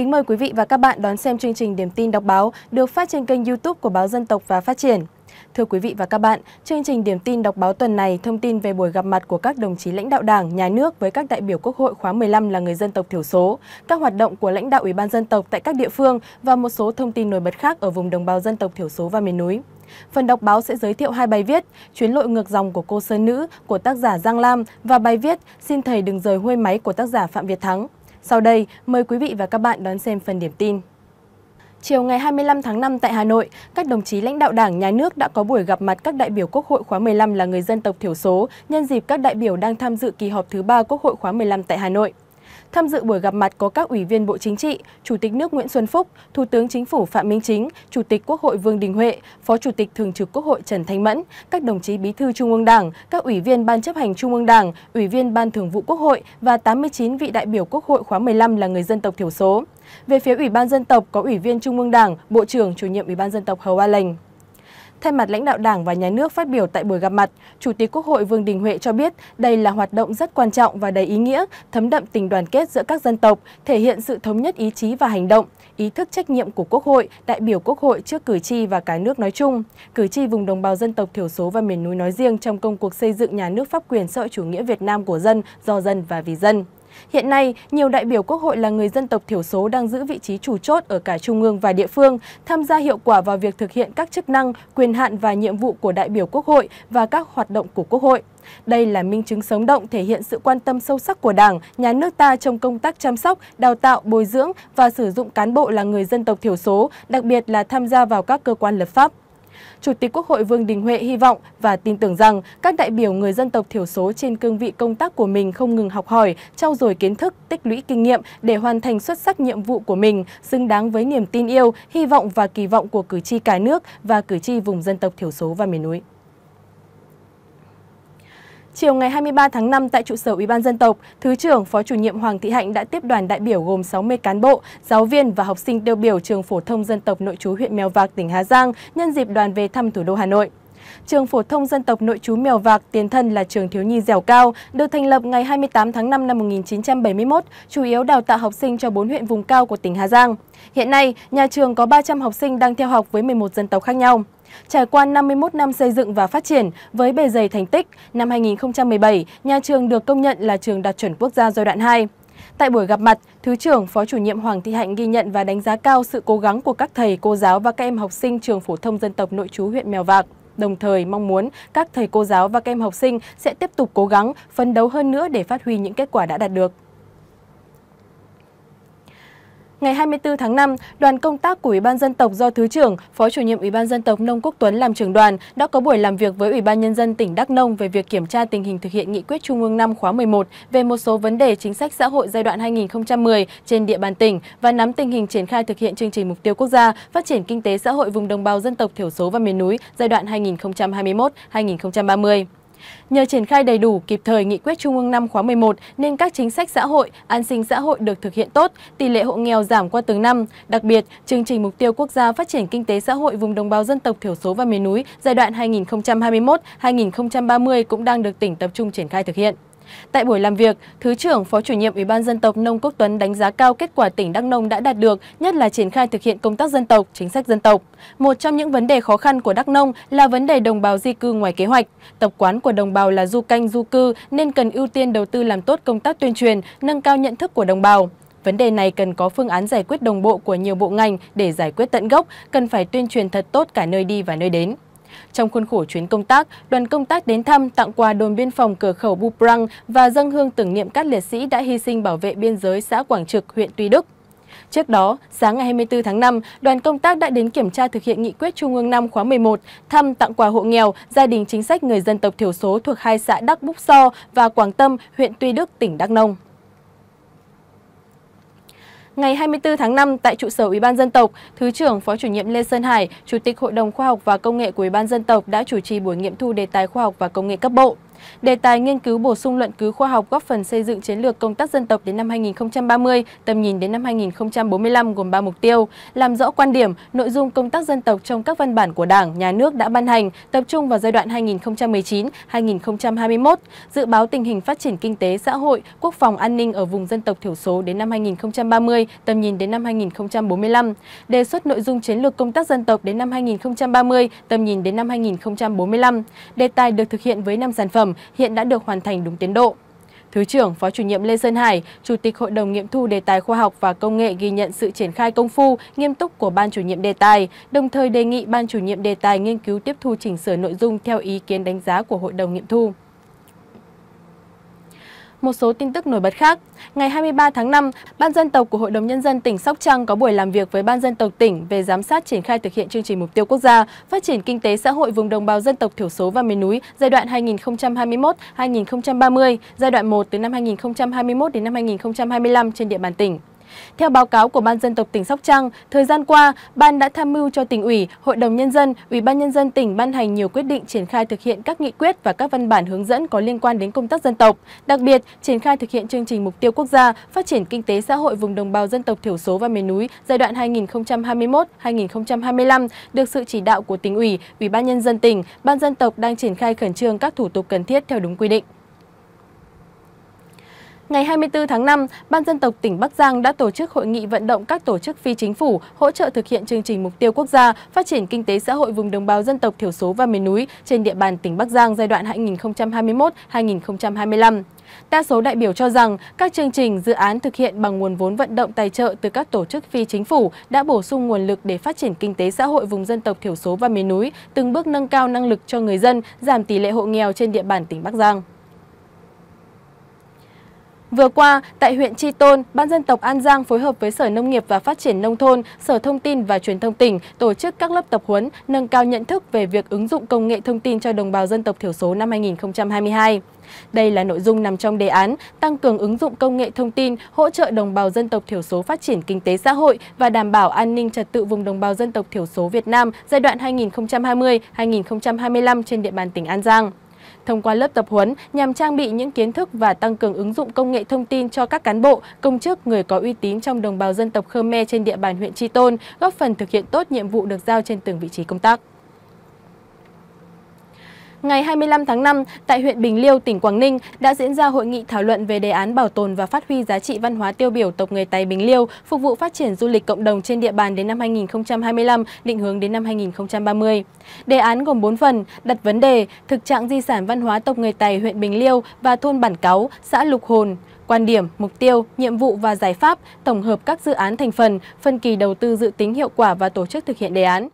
Kính mời quý vị và các bạn đón xem chương trình Điểm tin đọc báo được phát trên kênh YouTube của Báo Dân tộc và Phát triển. Thưa quý vị và các bạn, chương trình Điểm tin đọc báo tuần này thông tin về buổi gặp mặt của các đồng chí lãnh đạo Đảng, Nhà nước với các đại biểu Quốc hội khóa 15 là người dân tộc thiểu số, các hoạt động của lãnh đạo Ủy ban dân tộc tại các địa phương và một số thông tin nổi bật khác ở vùng đồng bào dân tộc thiểu số và miền núi. Phần đọc báo sẽ giới thiệu hai bài viết Chuyến lội ngược dòng của cô Sơn Nữ của tác giả Giang Lam và bài viết Xin Thầy đừng rời huê máy của tác giả Phạm Việt Thắng. Sau đây, mời quý vị và các bạn đón xem phần điểm tin. Chiều ngày 25 tháng 5 tại Hà Nội, các đồng chí lãnh đạo Đảng, Nhà nước đã có buổi gặp mặt các đại biểu Quốc hội khóa 15 là người dân tộc thiểu số nhân dịp các đại biểu đang tham dự kỳ họp thứ 3 Quốc hội khóa 15 tại Hà Nội. Tham dự buổi gặp mặt có các ủy viên Bộ Chính trị, Chủ tịch nước Nguyễn Xuân Phúc, Thủ tướng Chính phủ Phạm Minh Chính, Chủ tịch Quốc hội Vương Đình Huệ, Phó Chủ tịch Thường trực Quốc hội Trần Thanh Mẫn, các đồng chí Bí thư Trung ương Đảng, các ủy viên Ban chấp hành Trung ương Đảng, ủy viên Ban Thường vụ Quốc hội và 89 vị đại biểu Quốc hội khóa 15 là người dân tộc thiểu số. Về phía Ủy ban dân tộc có Ủy viên Trung ương Đảng, Bộ trưởng Chủ nhiệm Ủy ban dân tộc Hầu A Lành. Thay mặt lãnh đạo Đảng và Nhà nước phát biểu tại buổi gặp mặt, Chủ tịch Quốc hội Vương Đình Huệ cho biết đây là hoạt động rất quan trọng và đầy ý nghĩa, thấm đậm tình đoàn kết giữa các dân tộc, thể hiện sự thống nhất ý chí và hành động, ý thức trách nhiệm của Quốc hội, đại biểu Quốc hội trước cử tri và cả nước nói chung, cử tri vùng đồng bào dân tộc thiểu số và miền núi nói riêng trong công cuộc xây dựng nhà nước pháp quyền xã hội chủ nghĩa Việt Nam của dân, do dân và vì dân. Hiện nay, nhiều đại biểu Quốc hội là người dân tộc thiểu số đang giữ vị trí chủ chốt ở cả trung ương và địa phương, tham gia hiệu quả vào việc thực hiện các chức năng, quyền hạn và nhiệm vụ của đại biểu Quốc hội và các hoạt động của Quốc hội. Đây là minh chứng sống động thể hiện sự quan tâm sâu sắc của Đảng, Nhà nước ta trong công tác chăm sóc, đào tạo, bồi dưỡng và sử dụng cán bộ là người dân tộc thiểu số, đặc biệt là tham gia vào các cơ quan lập pháp. Chủ tịch Quốc hội Vương Đình Huệ hy vọng và tin tưởng rằng các đại biểu người dân tộc thiểu số trên cương vị công tác của mình không ngừng học hỏi, trau dồi kiến thức, tích lũy kinh nghiệm để hoàn thành xuất sắc nhiệm vụ của mình, xứng đáng với niềm tin yêu, hy vọng và kỳ vọng của cử tri cả nước và cử tri vùng dân tộc thiểu số và miền núi. Chiều ngày 23 tháng 5 tại trụ sở Ủy ban dân tộc, Thứ trưởng Phó chủ nhiệm Hoàng Thị Hạnh đã tiếp đoàn đại biểu gồm 60 cán bộ, giáo viên và học sinh tiêu biểu trường phổ thông dân tộc nội trú huyện Mèo Vạc, tỉnh Hà Giang nhân dịp đoàn về thăm thủ đô Hà Nội trường phổ thông dân tộc nội chú Mèo Vạc tiền thân là trường thiếu nhi dẻo cao, được thành lập ngày 28 tháng 5 năm 1971, chủ yếu đào tạo học sinh cho 4 huyện vùng cao của tỉnh Hà Giang. Hiện nay, nhà trường có 300 học sinh đang theo học với 11 dân tộc khác nhau. Trải qua 51 năm xây dựng và phát triển với bề dày thành tích, năm 2017, nhà trường được công nhận là trường đạt chuẩn quốc gia giai đoạn 2. Tại buổi gặp mặt, Thứ trưởng Phó chủ nhiệm Hoàng Thị Hạnh ghi nhận và đánh giá cao sự cố gắng của các thầy, cô giáo và các em học sinh trường phổ thông dân tộc nội trú huyện Mèo Vạc đồng thời mong muốn các thầy cô giáo và các em học sinh sẽ tiếp tục cố gắng phấn đấu hơn nữa để phát huy những kết quả đã đạt được. Ngày 24 tháng 5, đoàn công tác của Ủy ban dân tộc do Thứ trưởng, Phó chủ nhiệm Ủy ban dân tộc Nông Quốc Tuấn làm trưởng đoàn đã có buổi làm việc với Ủy ban nhân dân tỉnh Đắk Nông về việc kiểm tra tình hình thực hiện nghị quyết Trung ương 5 khóa 11 về một số vấn đề chính sách xã hội giai đoạn 2010 trên địa bàn tỉnh và nắm tình hình triển khai thực hiện chương trình mục tiêu quốc gia phát triển kinh tế xã hội vùng đồng bào dân tộc thiểu số và miền núi giai đoạn 2021-2030. Nhờ triển khai đầy đủ kịp thời nghị quyết Trung ương 5 khóa 11 nên các chính sách xã hội, an sinh xã hội được thực hiện tốt, tỷ lệ hộ nghèo giảm qua từng năm. Đặc biệt, chương trình mục tiêu quốc gia phát triển kinh tế xã hội vùng đồng bào dân tộc thiểu số và miền núi giai đoạn 2021-2030 cũng đang được tỉnh tập trung triển khai thực hiện. Tại buổi làm việc, Thứ trưởng Phó chủ nhiệm Ủy ban dân tộc Nông Quốc Tuấn đánh giá cao kết quả tỉnh Đắk Nông đã đạt được, nhất là triển khai thực hiện công tác dân tộc, chính sách dân tộc. Một trong những vấn đề khó khăn của Đắk Nông là vấn đề đồng bào di cư ngoài kế hoạch. Tập quán của đồng bào là du canh du cư nên cần ưu tiên đầu tư làm tốt công tác tuyên truyền, nâng cao nhận thức của đồng bào. Vấn đề này cần có phương án giải quyết đồng bộ của nhiều bộ ngành để giải quyết tận gốc, cần phải tuyên truyền thật tốt cả nơi đi và nơi đến. Trong khuôn khổ chuyến công tác, đoàn công tác đến thăm tặng quà đồn biên phòng cửa khẩu Buprang và dân hương tưởng niệm các liệt sĩ đã hy sinh bảo vệ biên giới xã Quảng Trực, huyện Tuy Đức. Trước đó, sáng ngày 24 tháng 5, đoàn công tác đã đến kiểm tra thực hiện nghị quyết Trung ương 5 khóa 11 thăm tặng quà hộ nghèo, gia đình chính sách người dân tộc thiểu số thuộc hai xã Đắc Búc So và Quảng Tâm, huyện Tuy Đức, tỉnh Đắk Nông. Ngày 24 tháng 5 tại trụ sở Ủy ban dân tộc, Thứ trưởng Phó chủ nhiệm Lê Sơn Hải, Chủ tịch Hội đồng Khoa học và Công nghệ của Ủy ban dân tộc đã chủ trì buổi nghiệm thu đề tài khoa học và công nghệ cấp bộ. Đề tài nghiên cứu bổ sung luận cứu khoa học góp phần xây dựng chiến lược công tác dân tộc đến năm 2030, tầm nhìn đến năm 2045 gồm 3 mục tiêu, làm rõ quan điểm, nội dung công tác dân tộc trong các văn bản của Đảng, Nhà nước đã ban hành, tập trung vào giai đoạn 2019-2021, dự báo tình hình phát triển kinh tế, xã hội, quốc phòng an ninh ở vùng dân tộc thiểu số đến năm 2030, tầm nhìn đến năm 2045, đề xuất nội dung chiến lược công tác dân tộc đến năm 2030, tầm nhìn đến năm 2045. Đề tài được thực hiện với 5 sản phẩm phẩm hiện đã được hoàn thành đúng tiến độ. Thứ trưởng Phó chủ nhiệm Lê Sơn Hải, Chủ tịch Hội đồng nghiệm thu đề tài khoa học và công nghệ ghi nhận sự triển khai công phu, nghiêm túc của Ban chủ nhiệm đề tài, đồng thời đề nghị Ban chủ nhiệm đề tài nghiên cứu tiếp thu chỉnh sửa nội dung theo ý kiến đánh giá của Hội đồng nghiệm thu. Một số tin tức nổi bật khác, ngày 23 tháng 5, Ban dân tộc của Hội đồng Nhân dân tỉnh Sóc Trăng có buổi làm việc với Ban dân tộc tỉnh về giám sát triển khai thực hiện chương trình mục tiêu quốc gia phát triển kinh tế xã hội vùng đồng bào dân tộc thiểu số và miền núi giai đoạn 2021-2030, giai đoạn 1 từ năm 2021 đến năm 2025 trên địa bàn tỉnh. Theo báo cáo của Ban dân tộc tỉnh Sóc Trăng, thời gian qua, Ban đã tham mưu cho tỉnh ủy, Hội đồng Nhân dân, Ủy ban Nhân dân tỉnh ban hành nhiều quyết định triển khai thực hiện các nghị quyết và các văn bản hướng dẫn có liên quan đến công tác dân tộc, đặc biệt triển khai thực hiện chương trình mục tiêu quốc gia phát triển kinh tế xã hội vùng đồng bào dân tộc thiểu số và miền núi giai đoạn 2021-2025 được sự chỉ đạo của tỉnh ủy, Ủy ban Nhân dân tỉnh, Ban dân tộc đang triển khai khẩn trương các thủ tục cần thiết theo đúng quy định. Ngày 24 tháng 5, Ban dân tộc tỉnh Bắc Giang đã tổ chức hội nghị vận động các tổ chức phi chính phủ hỗ trợ thực hiện chương trình mục tiêu quốc gia phát triển kinh tế xã hội vùng đồng bào dân tộc thiểu số và miền núi trên địa bàn tỉnh Bắc Giang giai đoạn 2021-2025. Đa số đại biểu cho rằng các chương trình, dự án thực hiện bằng nguồn vốn vận động tài trợ từ các tổ chức phi chính phủ đã bổ sung nguồn lực để phát triển kinh tế xã hội vùng dân tộc thiểu số và miền núi, từng bước nâng cao năng lực cho người dân, giảm tỷ lệ hộ nghèo trên địa bàn tỉnh Bắc Giang. Vừa qua, tại huyện Tri Tôn, Ban dân tộc An Giang phối hợp với Sở Nông nghiệp và Phát triển Nông thôn, Sở Thông tin và Truyền thông tỉnh tổ chức các lớp tập huấn nâng cao nhận thức về việc ứng dụng công nghệ thông tin cho đồng bào dân tộc thiểu số năm 2022. Đây là nội dung nằm trong đề án tăng cường ứng dụng công nghệ thông tin hỗ trợ đồng bào dân tộc thiểu số phát triển kinh tế xã hội và đảm bảo an ninh trật tự vùng đồng bào dân tộc thiểu số Việt Nam giai đoạn 2020-2025 trên địa bàn tỉnh An Giang. Thông qua lớp tập huấn nhằm trang bị những kiến thức và tăng cường ứng dụng công nghệ thông tin cho các cán bộ, công chức, người có uy tín trong đồng bào dân tộc Khmer trên địa bàn huyện Tri Tôn, góp phần thực hiện tốt nhiệm vụ được giao trên từng vị trí công tác. Ngày 25 tháng 5, tại huyện Bình Liêu, tỉnh Quảng Ninh đã diễn ra hội nghị thảo luận về đề án bảo tồn và phát huy giá trị văn hóa tiêu biểu tộc người Tày Bình Liêu, phục vụ phát triển du lịch cộng đồng trên địa bàn đến năm 2025, định hướng đến năm 2030. Đề án gồm 4 phần, đặt vấn đề, thực trạng di sản văn hóa tộc người Tày huyện Bình Liêu và thôn Bản Cáu, xã Lục Hồn, quan điểm, mục tiêu, nhiệm vụ và giải pháp, tổng hợp các dự án thành phần, phân kỳ đầu tư dự tính hiệu quả và tổ chức thực hiện đề án.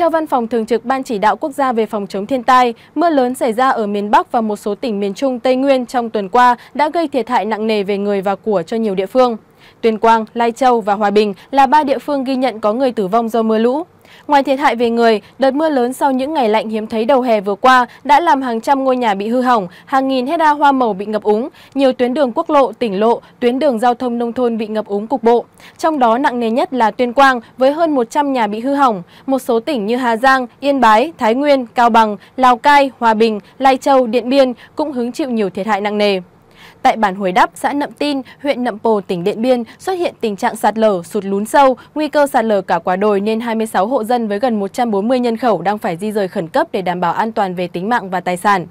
Theo Văn phòng Thường trực Ban Chỉ đạo Quốc gia về phòng chống thiên tai, mưa lớn xảy ra ở miền Bắc và một số tỉnh miền Trung Tây Nguyên trong tuần qua đã gây thiệt hại nặng nề về người và của cho nhiều địa phương. Tuyên Quang, Lai Châu và Hòa Bình là ba địa phương ghi nhận có người tử vong do mưa lũ. Ngoài thiệt hại về người, đợt mưa lớn sau những ngày lạnh hiếm thấy đầu hè vừa qua đã làm hàng trăm ngôi nhà bị hư hỏng, hàng nghìn hecta hoa màu bị ngập úng, nhiều tuyến đường quốc lộ, tỉnh lộ, tuyến đường giao thông nông thôn bị ngập úng cục bộ. Trong đó nặng nề nhất là Tuyên Quang với hơn 100 nhà bị hư hỏng, một số tỉnh như Hà Giang, Yên Bái, Thái Nguyên, Cao Bằng, Lào Cai, Hòa Bình, Lai Châu, Điện Biên cũng hứng chịu nhiều thiệt hại nặng nề. Tại bản Huế Đắp, xã Nậm Tin, huyện Nậm Pồ, tỉnh Điện Biên xuất hiện tình trạng sạt lở, sụt lún sâu, nguy cơ sạt lở cả quả đồi nên 26 hộ dân với gần 140 nhân khẩu đang phải di rời khẩn cấp để đảm bảo an toàn về tính mạng và tài sản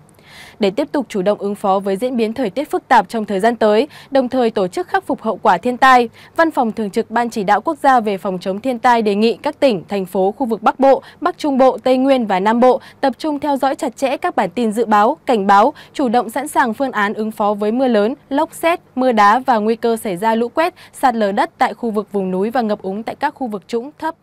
để tiếp tục chủ động ứng phó với diễn biến thời tiết phức tạp trong thời gian tới, đồng thời tổ chức khắc phục hậu quả thiên tai. Văn phòng thường trực Ban chỉ đạo quốc gia về phòng chống thiên tai đề nghị các tỉnh, thành phố khu vực Bắc Bộ, Bắc Trung Bộ, Tây Nguyên và Nam Bộ tập trung theo dõi chặt chẽ các bản tin dự báo, cảnh báo, chủ động sẵn sàng phương án ứng phó với mưa lớn, lốc xét, mưa đá và nguy cơ xảy ra lũ quét, sạt lở đất tại khu vực vùng núi và ngập úng tại các khu vực trũng thấp.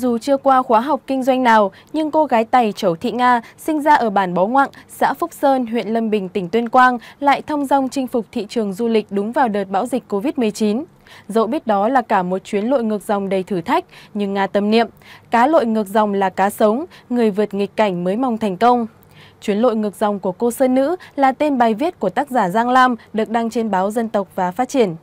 Dù chưa qua khóa học kinh doanh nào, nhưng cô gái tài Chẩu Thị Nga sinh ra ở bản Bó Ngoặng, xã Phúc Sơn, huyện Lâm Bình, tỉnh Tuyên Quang lại thông dong chinh phục thị trường du lịch đúng vào đợt bão dịch Covid-19. Dẫu biết đó là cả một chuyến lội ngược dòng đầy thử thách, nhưng Nga tâm niệm, cá lội ngược dòng là cá sống, người vượt nghịch cảnh mới mong thành công. Chuyến lội ngược dòng của cô Sơn Nữ là tên bài viết của tác giả Giang Lam được đăng trên báo Dân tộc và Phát triển.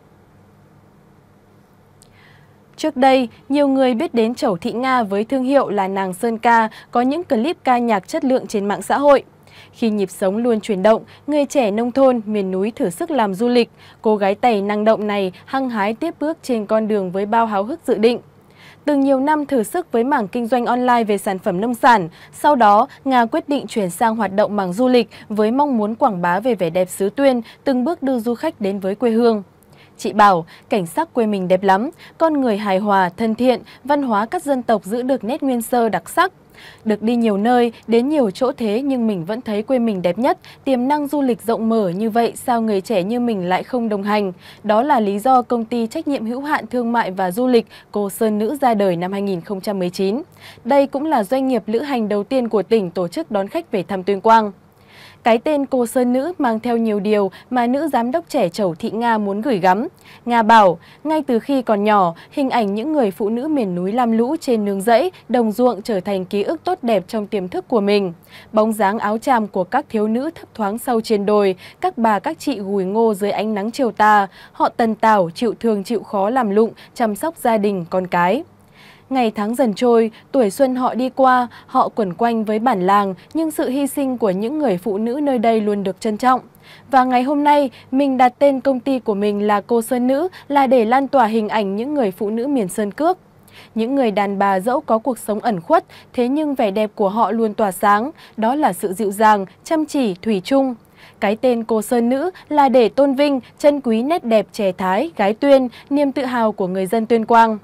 Trước đây, nhiều người biết đến Chẩu Thị Nga với thương hiệu là nàng Sơn Ca có những clip ca nhạc chất lượng trên mạng xã hội. Khi nhịp sống luôn chuyển động, người trẻ nông thôn, miền núi thử sức làm du lịch, cô gái tẩy năng động này hăng hái tiếp bước trên con đường với bao háo hức dự định. Từng nhiều năm thử sức với mảng kinh doanh online về sản phẩm nông sản, sau đó Nga quyết định chuyển sang hoạt động mảng du lịch với mong muốn quảng bá về vẻ đẹp xứ Tuyên, từng bước đưa du khách đến với quê hương. Chị bảo, cảnh sắc quê mình đẹp lắm, con người hài hòa, thân thiện, văn hóa các dân tộc giữ được nét nguyên sơ đặc sắc. Được đi nhiều nơi, đến nhiều chỗ thế nhưng mình vẫn thấy quê mình đẹp nhất, tiềm năng du lịch rộng mở như vậy sao người trẻ như mình lại không đồng hành. Đó là lý do công ty trách nhiệm hữu hạn thương mại và du lịch Cô Sơn Nữ ra đời năm 2019. Đây cũng là doanh nghiệp lữ hành đầu tiên của tỉnh tổ chức đón khách về thăm Tuyên Quang. Cái tên cô Sơn Nữ mang theo nhiều điều mà nữ giám đốc trẻ Chẩu Thị Nga muốn gửi gắm. Nga bảo, ngay từ khi còn nhỏ, hình ảnh những người phụ nữ miền núi lam lũ trên nương rẫy, đồng ruộng trở thành ký ức tốt đẹp trong tiềm thức của mình. Bóng dáng áo tràm của các thiếu nữ thấp thoáng sau trên đồi, các bà các chị gùi ngô dưới ánh nắng chiều tà, họ tần tảo chịu thương chịu khó làm lụng, chăm sóc gia đình, con cái. Ngày tháng dần trôi, tuổi xuân họ đi qua, họ quẩn quanh với bản làng, nhưng sự hy sinh của những người phụ nữ nơi đây luôn được trân trọng. Và ngày hôm nay, mình đặt tên công ty của mình là Cô Sơn Nữ là để lan tỏa hình ảnh những người phụ nữ miền Sơn Cước. Những người đàn bà dẫu có cuộc sống ẩn khuất, thế nhưng vẻ đẹp của họ luôn tỏa sáng, đó là sự dịu dàng, chăm chỉ, thủy chung. Cái tên Cô Sơn Nữ là để tôn vinh, trân quý nét đẹp trẻ thái, gái tuyên, niềm tự hào của người dân tuyên quang.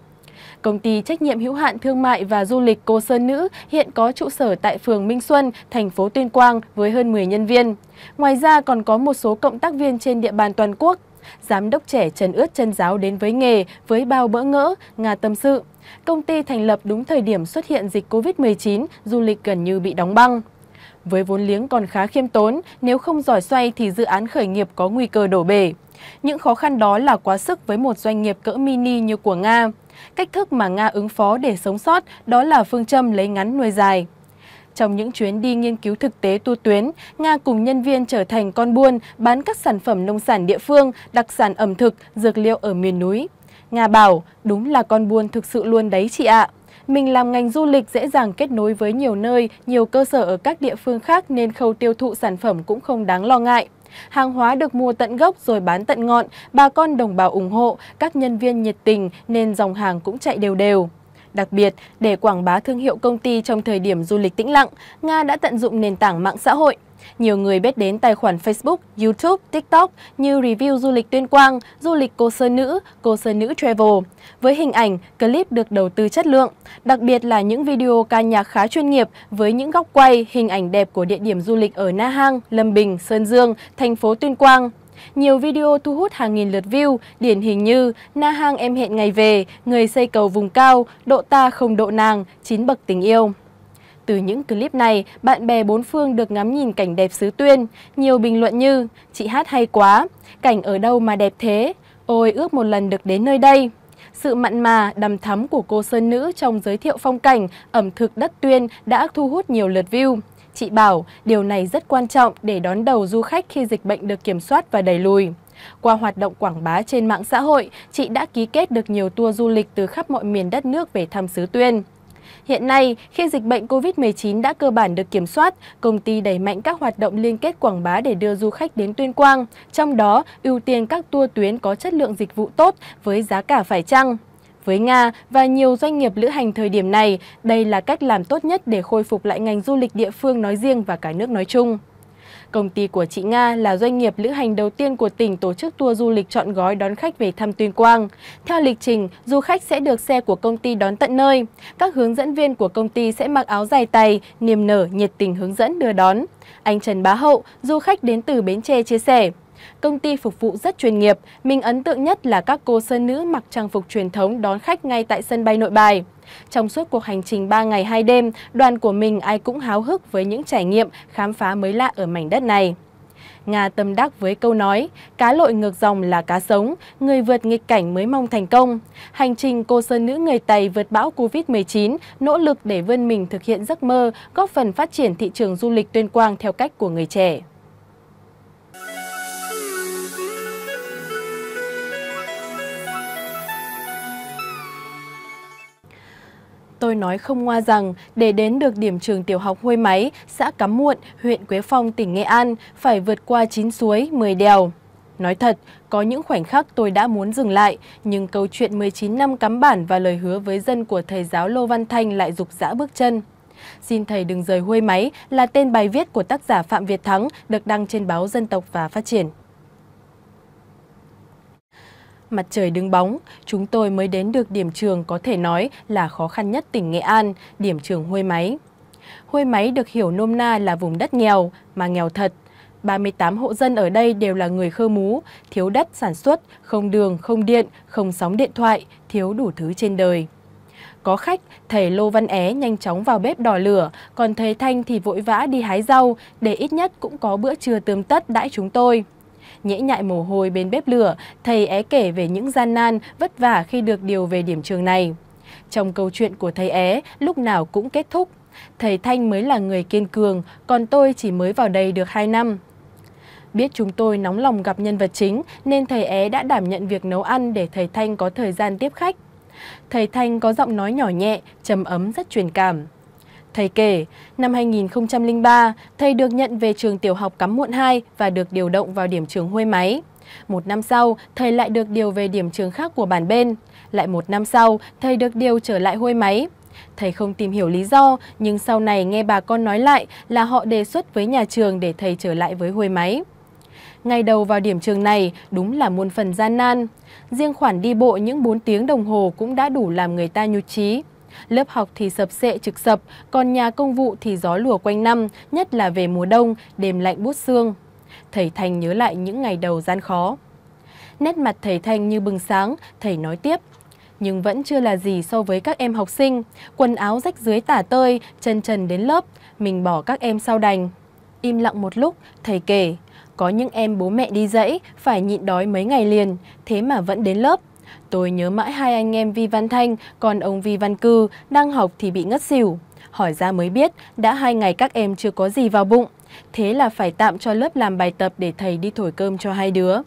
Công ty trách nhiệm hữu hạn thương mại và du lịch Cô Sơn Nữ hiện có trụ sở tại phường Minh Xuân, thành phố Tuyên Quang với hơn 10 nhân viên. Ngoài ra còn có một số cộng tác viên trên địa bàn toàn quốc. Giám đốc trẻ Trần Ướt Chân Giáo đến với nghề, với bao bỡ ngỡ, ngà tâm sự. Công ty thành lập đúng thời điểm xuất hiện dịch Covid-19, du lịch gần như bị đóng băng. Với vốn liếng còn khá khiêm tốn, nếu không giỏi xoay thì dự án khởi nghiệp có nguy cơ đổ bể. Những khó khăn đó là quá sức với một doanh nghiệp cỡ mini như của Nga. Cách thức mà Nga ứng phó để sống sót đó là phương châm lấy ngắn nuôi dài. Trong những chuyến đi nghiên cứu thực tế tu tuyến, Nga cùng nhân viên trở thành con buôn bán các sản phẩm nông sản địa phương, đặc sản ẩm thực, dược liệu ở miền núi. Nga bảo, đúng là con buôn thực sự luôn đấy chị ạ. Mình làm ngành du lịch dễ dàng kết nối với nhiều nơi, nhiều cơ sở ở các địa phương khác nên khâu tiêu thụ sản phẩm cũng không đáng lo ngại. Hàng hóa được mua tận gốc rồi bán tận ngọn, bà con đồng bào ủng hộ, các nhân viên nhiệt tình nên dòng hàng cũng chạy đều đều. Đặc biệt, để quảng bá thương hiệu công ty trong thời điểm du lịch tĩnh lặng, Nga đã tận dụng nền tảng mạng xã hội, nhiều người biết đến tài khoản Facebook, YouTube, TikTok như review du lịch Tuyên Quang, du lịch cô Sơn Nữ, cô Sơn Nữ Travel. Với hình ảnh, clip được đầu tư chất lượng, đặc biệt là những video ca nhạc khá chuyên nghiệp với những góc quay, hình ảnh đẹp của địa điểm du lịch ở Na Hang, Lâm Bình, Sơn Dương, thành phố Tuyên Quang. Nhiều video thu hút hàng nghìn lượt view, điển hình như Na Hang em hẹn ngày về, người xây cầu vùng cao, độ ta không độ nàng, chín bậc tình yêu. Từ những clip này, bạn bè bốn phương được ngắm nhìn cảnh đẹp xứ Tuyên. Nhiều bình luận như, chị hát hay quá, cảnh ở đâu mà đẹp thế, ôi ước một lần được đến nơi đây. Sự mặn mà, đầm thắm của cô Sơn Nữ trong giới thiệu phong cảnh, ẩm thực đất Tuyên đã thu hút nhiều lượt view. Chị bảo điều này rất quan trọng để đón đầu du khách khi dịch bệnh được kiểm soát và đẩy lùi. Qua hoạt động quảng bá trên mạng xã hội, chị đã ký kết được nhiều tour du lịch từ khắp mọi miền đất nước về thăm xứ Tuyên. Hiện nay, khi dịch bệnh COVID-19 đã cơ bản được kiểm soát, công ty đẩy mạnh các hoạt động liên kết quảng bá để đưa du khách đến Tuyên Quang, trong đó ưu tiên các tour tuyến có chất lượng dịch vụ tốt với giá cả phải chăng. Với Nga và nhiều doanh nghiệp lữ hành thời điểm này, đây là cách làm tốt nhất để khôi phục lại ngành du lịch địa phương nói riêng và cả nước nói chung. Công ty của chị Nga là doanh nghiệp lữ hành đầu tiên của tỉnh tổ chức tour du lịch chọn gói đón khách về thăm Tuyên Quang. Theo lịch trình, du khách sẽ được xe của công ty đón tận nơi. Các hướng dẫn viên của công ty sẽ mặc áo dài tay, niềm nở, nhiệt tình hướng dẫn đưa đón. Anh Trần Bá Hậu, du khách đến từ Bến Tre chia sẻ, Công ty phục vụ rất chuyên nghiệp, mình ấn tượng nhất là các cô sơn nữ mặc trang phục truyền thống đón khách ngay tại sân bay nội bài. Trong suốt cuộc hành trình 3 ngày 2 đêm, đoàn của mình ai cũng háo hức với những trải nghiệm khám phá mới lạ ở mảnh đất này. Nga tâm đắc với câu nói, cá lội ngược dòng là cá sống, người vượt nghịch cảnh mới mong thành công. Hành trình cô sơn nữ người Tày vượt bão Covid-19, nỗ lực để vươn mình thực hiện giấc mơ, góp phần phát triển thị trường du lịch tuyên quang theo cách của người trẻ. tôi nói không ngoa rằng để đến được điểm trường tiểu học Huê Máy, xã Cắm Muộn, huyện Quế Phong, tỉnh Nghệ An phải vượt qua 9 suối, 10 đèo. Nói thật, có những khoảnh khắc tôi đã muốn dừng lại, nhưng câu chuyện 19 năm cắm bản và lời hứa với dân của thầy giáo Lô Văn Thanh lại dục dã bước chân. Xin thầy đừng rời huê máy là tên bài viết của tác giả Phạm Việt Thắng được đăng trên báo Dân tộc và Phát triển mặt trời đứng bóng, chúng tôi mới đến được điểm trường có thể nói là khó khăn nhất tỉnh Nghệ An, điểm trường Huê Máy. Huê Máy được hiểu nôm na là vùng đất nghèo, mà nghèo thật. 38 hộ dân ở đây đều là người khơ mú, thiếu đất sản xuất, không đường, không điện, không sóng điện thoại, thiếu đủ thứ trên đời. Có khách, thầy Lô Văn É nhanh chóng vào bếp đỏ lửa, còn thầy Thanh thì vội vã đi hái rau để ít nhất cũng có bữa trưa tươm tất đãi chúng tôi. Nhễ nhại mồ hôi bên bếp lửa, thầy é kể về những gian nan, vất vả khi được điều về điểm trường này. Trong câu chuyện của thầy é, lúc nào cũng kết thúc. Thầy Thanh mới là người kiên cường, còn tôi chỉ mới vào đây được 2 năm. Biết chúng tôi nóng lòng gặp nhân vật chính nên thầy é đã đảm nhận việc nấu ăn để thầy Thanh có thời gian tiếp khách. Thầy Thanh có giọng nói nhỏ nhẹ, trầm ấm rất truyền cảm. Thầy kể, năm 2003, thầy được nhận về trường tiểu học Cắm Muộn 2 và được điều động vào điểm trường Huê Máy. Một năm sau, thầy lại được điều về điểm trường khác của bản bên. Lại một năm sau, thầy được điều trở lại Huê Máy. Thầy không tìm hiểu lý do, nhưng sau này nghe bà con nói lại là họ đề xuất với nhà trường để thầy trở lại với Huê Máy. Ngày đầu vào điểm trường này đúng là muôn phần gian nan. Riêng khoản đi bộ những 4 tiếng đồng hồ cũng đã đủ làm người ta nhu trí lớp học thì sập sệ trực sập, còn nhà công vụ thì gió lùa quanh năm, nhất là về mùa đông, đêm lạnh bút xương. Thầy Thành nhớ lại những ngày đầu gian khó. Nét mặt thầy Thành như bừng sáng, thầy nói tiếp. Nhưng vẫn chưa là gì so với các em học sinh. Quần áo rách dưới tả tơi, chân trần đến lớp, mình bỏ các em sau đành. Im lặng một lúc, thầy kể, có những em bố mẹ đi dãy, phải nhịn đói mấy ngày liền, thế mà vẫn đến lớp. Tôi nhớ mãi hai anh em Vi Văn Thanh, còn ông Vi Văn Cư đang học thì bị ngất xỉu. Hỏi ra mới biết, đã hai ngày các em chưa có gì vào bụng. Thế là phải tạm cho lớp làm bài tập để thầy đi thổi cơm cho hai đứa.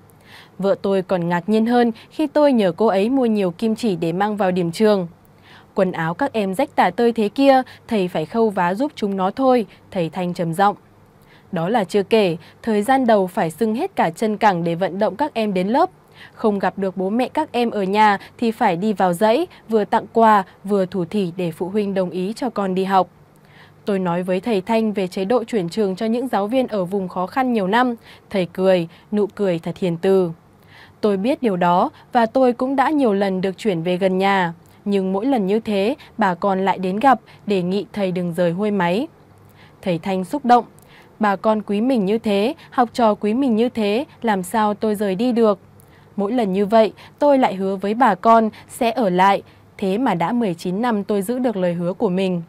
Vợ tôi còn ngạc nhiên hơn khi tôi nhờ cô ấy mua nhiều kim chỉ để mang vào điểm trường. Quần áo các em rách tả tơi thế kia, thầy phải khâu vá giúp chúng nó thôi, thầy Thanh trầm giọng. Đó là chưa kể, thời gian đầu phải sưng hết cả chân cẳng để vận động các em đến lớp. Không gặp được bố mẹ các em ở nhà thì phải đi vào dãy, vừa tặng quà, vừa thủ thỉ để phụ huynh đồng ý cho con đi học. Tôi nói với thầy Thanh về chế độ chuyển trường cho những giáo viên ở vùng khó khăn nhiều năm. Thầy cười, nụ cười thật hiền từ. Tôi biết điều đó và tôi cũng đã nhiều lần được chuyển về gần nhà. Nhưng mỗi lần như thế, bà con lại đến gặp, đề nghị thầy đừng rời huôi máy. Thầy Thanh xúc động. Bà con quý mình như thế, học trò quý mình như thế, làm sao tôi rời đi được? Mỗi lần như vậy, tôi lại hứa với bà con sẽ ở lại, thế mà đã 19 năm tôi giữ được lời hứa của mình.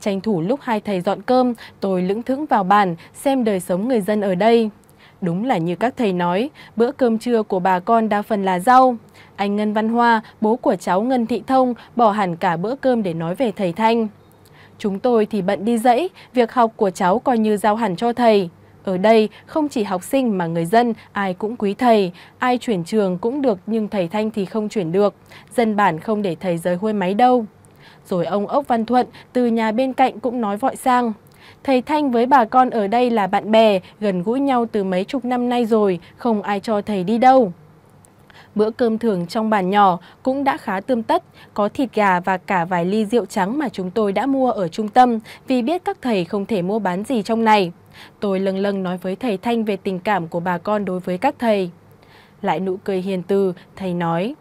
Tranh thủ lúc hai thầy dọn cơm, tôi lững thững vào bàn xem đời sống người dân ở đây. Đúng là như các thầy nói, bữa cơm trưa của bà con đa phần là rau. Anh Ngân Văn Hoa, bố của cháu Ngân Thị Thông, bỏ hẳn cả bữa cơm để nói về thầy Thanh. Chúng tôi thì bận đi dãy, việc học của cháu coi như giao hẳn cho thầy. Ở đây, không chỉ học sinh mà người dân, ai cũng quý thầy, ai chuyển trường cũng được nhưng thầy Thanh thì không chuyển được. Dân bản không để thầy rời huê máy đâu. Rồi ông Ốc Văn Thuận từ nhà bên cạnh cũng nói vội sang. Thầy Thanh với bà con ở đây là bạn bè, gần gũi nhau từ mấy chục năm nay rồi, không ai cho thầy đi đâu. Bữa cơm thường trong bàn nhỏ cũng đã khá tươm tất, có thịt gà và cả vài ly rượu trắng mà chúng tôi đã mua ở trung tâm vì biết các thầy không thể mua bán gì trong này. Tôi lâng lâng nói với thầy Thanh về tình cảm của bà con đối với các thầy. Lại nụ cười hiền từ, thầy nói,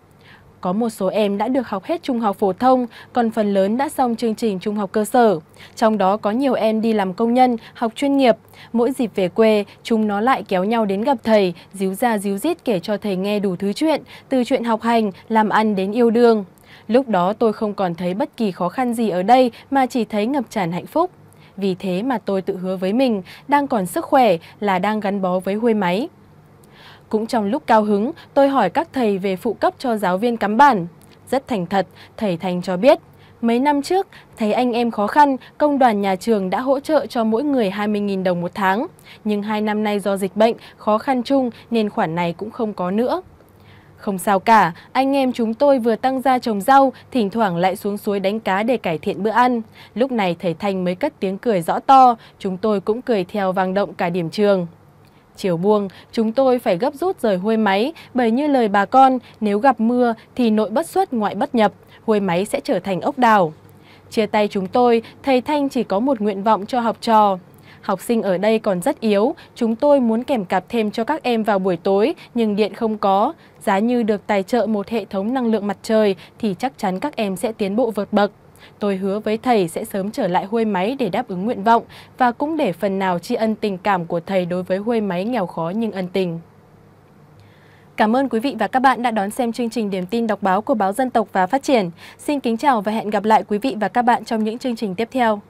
có một số em đã được học hết trung học phổ thông, còn phần lớn đã xong chương trình trung học cơ sở. Trong đó có nhiều em đi làm công nhân, học chuyên nghiệp. Mỗi dịp về quê, chúng nó lại kéo nhau đến gặp thầy, díu ra díu dít kể cho thầy nghe đủ thứ chuyện, từ chuyện học hành, làm ăn đến yêu đương. Lúc đó tôi không còn thấy bất kỳ khó khăn gì ở đây mà chỉ thấy ngập tràn hạnh phúc. Vì thế mà tôi tự hứa với mình, đang còn sức khỏe là đang gắn bó với huê máy. Cũng trong lúc cao hứng, tôi hỏi các thầy về phụ cấp cho giáo viên cắm bản. Rất thành thật, thầy Thành cho biết. Mấy năm trước, thấy anh em khó khăn, công đoàn nhà trường đã hỗ trợ cho mỗi người 20.000 đồng một tháng. Nhưng hai năm nay do dịch bệnh, khó khăn chung nên khoản này cũng không có nữa. Không sao cả, anh em chúng tôi vừa tăng ra trồng rau, thỉnh thoảng lại xuống suối đánh cá để cải thiện bữa ăn. Lúc này thầy Thành mới cất tiếng cười rõ to, chúng tôi cũng cười theo vang động cả điểm trường. Chiều buông, chúng tôi phải gấp rút rời huôi máy, bởi như lời bà con, nếu gặp mưa thì nội bất xuất ngoại bất nhập, huôi máy sẽ trở thành ốc đảo. Chia tay chúng tôi, thầy Thanh chỉ có một nguyện vọng cho học trò. Học sinh ở đây còn rất yếu, chúng tôi muốn kèm cặp thêm cho các em vào buổi tối, nhưng điện không có. Giá như được tài trợ một hệ thống năng lượng mặt trời thì chắc chắn các em sẽ tiến bộ vượt bậc. Tôi hứa với thầy sẽ sớm trở lại Huê Máy để đáp ứng nguyện vọng và cũng để phần nào tri ân tình cảm của thầy đối với Huê Máy nghèo khó nhưng ân tình. Cảm ơn quý vị và các bạn đã đón xem chương trình Điểm tin đọc báo của Báo Dân tộc và Phát triển. Xin kính chào và hẹn gặp lại quý vị và các bạn trong những chương trình tiếp theo.